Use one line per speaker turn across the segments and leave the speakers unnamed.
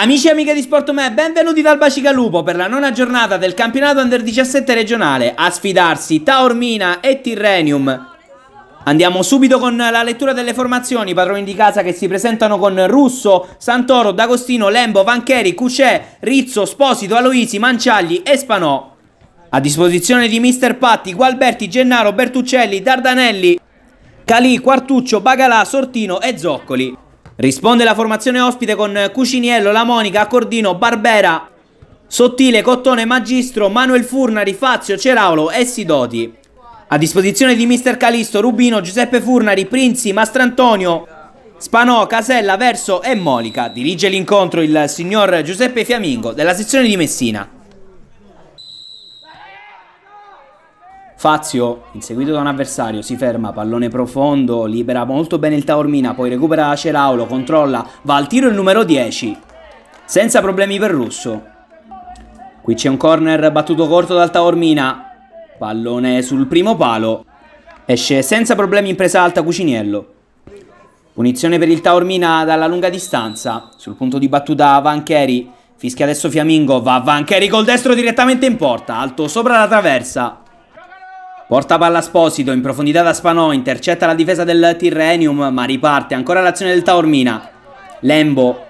Amici e amiche di Sportome, benvenuti dal Bacigalupo per la nona giornata del campionato Under 17 regionale. A sfidarsi Taormina e Tirrenium. Andiamo subito con la lettura delle formazioni, padroni di casa che si presentano con Russo, Santoro, D'Agostino, Lembo, Vancheri, Cucè, Rizzo, Sposito, Aloisi, Manciagli e Spanò. A disposizione di Mister Patti, Gualberti, Gennaro, Bertuccelli, Dardanelli, Calì, Quartuccio, Bagalà, Sortino e Zoccoli. Risponde la formazione ospite con Cuciniello, La Monica, Accordino, Barbera, Sottile, Cottone, Magistro, Manuel Furnari, Fazio, Ceraulo e Sidoti. A disposizione di Mister Calisto, Rubino, Giuseppe Furnari, Prinzi, Mastrantonio, Spanò, Casella, Verso e Molica. Dirige l'incontro il signor Giuseppe Fiamingo della sezione di Messina. Fazio, inseguito da un avversario, si ferma, pallone profondo, libera molto bene il Taormina, poi recupera Ceraulo, controlla, va al tiro il numero 10, senza problemi per Russo. Qui c'è un corner battuto corto dal Taormina, pallone sul primo palo, esce senza problemi in presa alta Cuciniello. Punizione per il Taormina dalla lunga distanza, sul punto di battuta Vancheri, fischia adesso Fiamingo, va Vancheri col destro direttamente in porta, alto sopra la traversa. Porta palla Sposito, in profondità da Spanò, intercetta la difesa del Tirrenium, ma riparte ancora l'azione del Taormina. Lembo,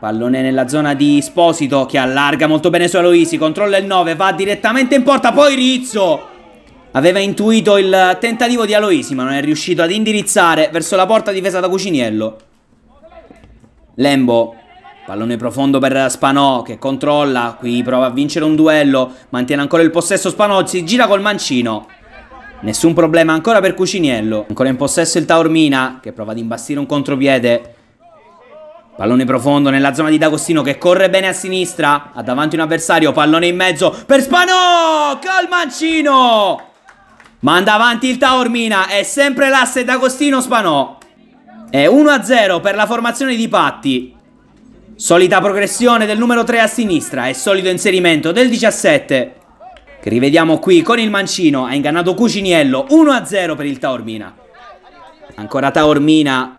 pallone nella zona di Sposito che allarga molto bene su Aloisi, controlla il 9, va direttamente in porta, poi Rizzo! Aveva intuito il tentativo di Aloisi, ma non è riuscito ad indirizzare verso la porta difesa da Cuciniello. Lembo Pallone profondo per Spanò che controlla, qui prova a vincere un duello, mantiene ancora il possesso Spanò, si gira col mancino. Nessun problema ancora per Cuciniello. Ancora in possesso il Taormina che prova ad imbastire un contropiede. Pallone profondo nella zona di D'Agostino che corre bene a sinistra. Ha davanti un avversario, pallone in mezzo per Spanò! col mancino. Manda avanti il Taormina, è sempre l'asse D'Agostino-Spanò. È 1-0 per la formazione di Patti. Solita progressione del numero 3 a sinistra e solido inserimento del 17. Che rivediamo qui con il mancino, ha ingannato Cuciniello, 1-0 per il Taormina. Ancora Taormina,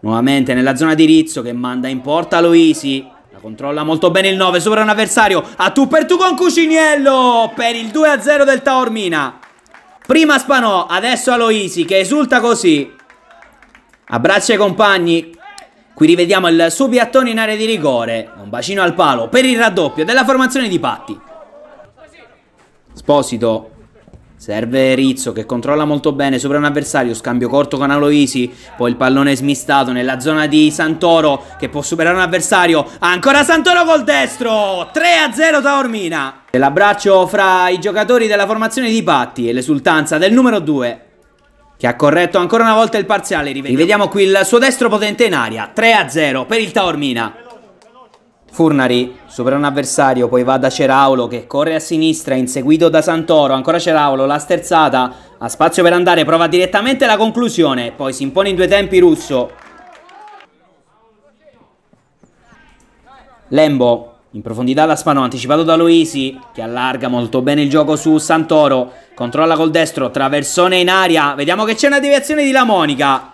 nuovamente nella zona di Rizzo che manda in porta Loisi. La controlla molto bene il 9 sopra un avversario, a tu per tu con Cuciniello per il 2-0 del Taormina. Prima Spanò, adesso Aloisi che esulta così. Abbraccia i compagni, Qui rivediamo il suo piattone in area di rigore, un bacino al palo per il raddoppio della formazione di Patti. Sposito, serve Rizzo che controlla molto bene sopra un avversario, scambio corto con Aloisi, poi il pallone smistato nella zona di Santoro che può superare un avversario, ancora Santoro col destro, 3-0 Taormina. L'abbraccio fra i giocatori della formazione di Patti e l'esultanza del numero 2 che ha corretto ancora una volta il parziale. Rivediamo, Rivediamo qui il suo destro potente in aria, 3-0 per il Taormina. Furnari supera un avversario, poi va da Ceraulo che corre a sinistra, inseguito da Santoro, ancora Ceraulo, la sterzata, ha spazio per andare, prova direttamente la conclusione, poi si impone in due tempi Russo. Lembo in profondità da Spano, anticipato da Luisi, che allarga molto bene il gioco su Santoro. Controlla col destro, traversone in aria. Vediamo che c'è una deviazione di La Monica.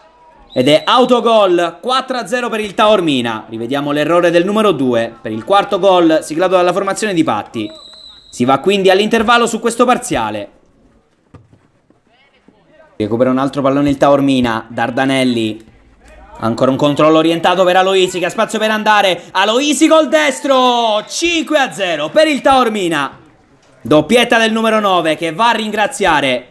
Ed è autogol, 4-0 per il Taormina. Rivediamo l'errore del numero 2 per il quarto gol siglato dalla formazione di Patti. Si va quindi all'intervallo su questo parziale. Recupera un altro pallone il Taormina, Dardanelli Ancora un controllo orientato per Aloisi che ha spazio per andare. Aloisi col destro. 5 a 0 per il Taormina. Doppietta del numero 9 che va a ringraziare.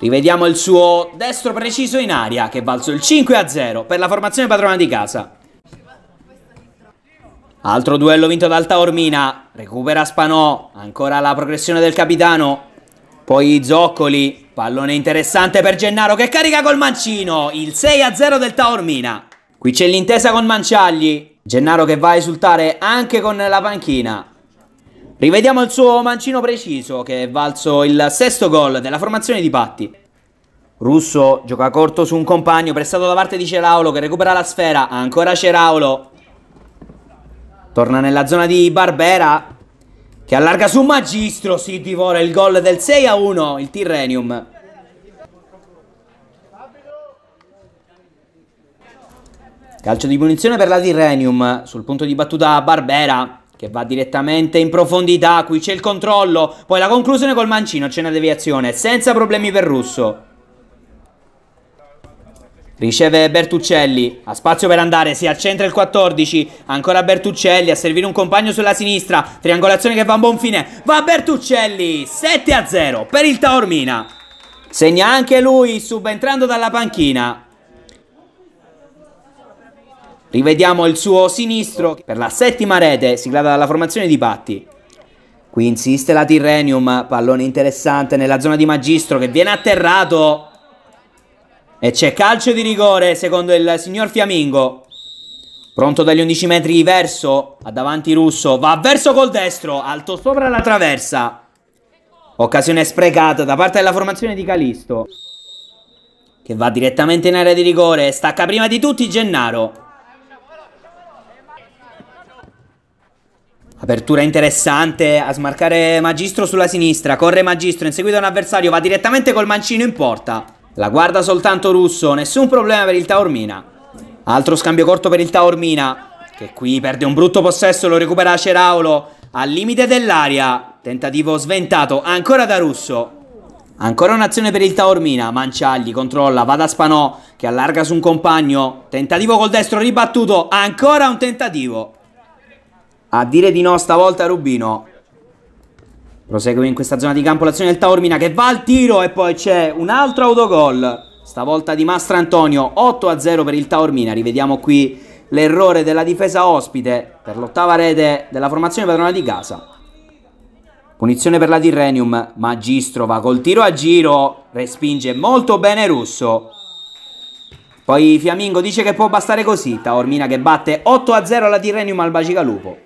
Rivediamo il suo destro preciso in aria che va il 5 a 0 per la formazione padrona di casa. Altro duello vinto dal Taormina. Recupera Spanò. Ancora la progressione del capitano. Poi Zoccoli, pallone interessante per Gennaro che carica col mancino, il 6-0 del Taormina. Qui c'è l'intesa con Manciagli, Gennaro che va a esultare anche con la panchina. Rivediamo il suo mancino preciso che è valso il sesto gol della formazione di Patti. Russo gioca corto su un compagno prestato da parte di Ceraulo che recupera la sfera, ancora Ceraulo. Torna nella zona di Barbera, che allarga su Magistro, si divora il gol del 6 a 1, il Tirrenium. Calcio di punizione per la Tirrenium, sul punto di battuta Barbera che va direttamente in profondità, qui c'è il controllo, poi la conclusione col mancino, c'è una deviazione, senza problemi per Russo. Riceve Bertuccelli, ha spazio per andare, si accentra il 14, ancora Bertuccelli, a servire un compagno sulla sinistra, triangolazione che va a buon fine, va Bertuccelli, 7 a 0 per il Taormina. Segna anche lui subentrando dalla panchina. Rivediamo il suo sinistro per la settima rete, siglata dalla formazione di Patti. Qui insiste la Tirrenium, pallone interessante nella zona di Magistro che viene atterrato e c'è calcio di rigore secondo il signor Fiamingo. Pronto dagli 11 metri verso, ha davanti Russo, va verso col destro, alto sopra la traversa. Occasione sprecata da parte della formazione di Calisto. Che va direttamente in area di rigore, stacca prima di tutti Gennaro. Apertura interessante a smarcare Magistro sulla sinistra, corre Magistro, inseguito seguito un avversario, va direttamente col mancino in porta. La guarda soltanto Russo, nessun problema per il Taormina. Altro scambio corto per il Taormina, che qui perde un brutto possesso, lo recupera Ceraulo, al limite dell'aria. Tentativo sventato, ancora da Russo. Ancora un'azione per il Taormina, Manciagli controlla, va da Spanò, che allarga su un compagno. Tentativo col destro ribattuto, ancora un tentativo. A dire di no stavolta Rubino, Prosegue in questa zona di campo l'azione del Taormina che va al tiro e poi c'è un altro autogol. Stavolta di Mastra Antonio, 8-0 per il Taormina. Rivediamo qui l'errore della difesa ospite per l'ottava rete della formazione padrona di casa. Punizione per la Tirrenium, Magistro va col tiro a giro, respinge molto bene Russo. Poi Fiamingo dice che può bastare così, Taormina che batte 8-0 a la Tirrenium al Bacigalupo.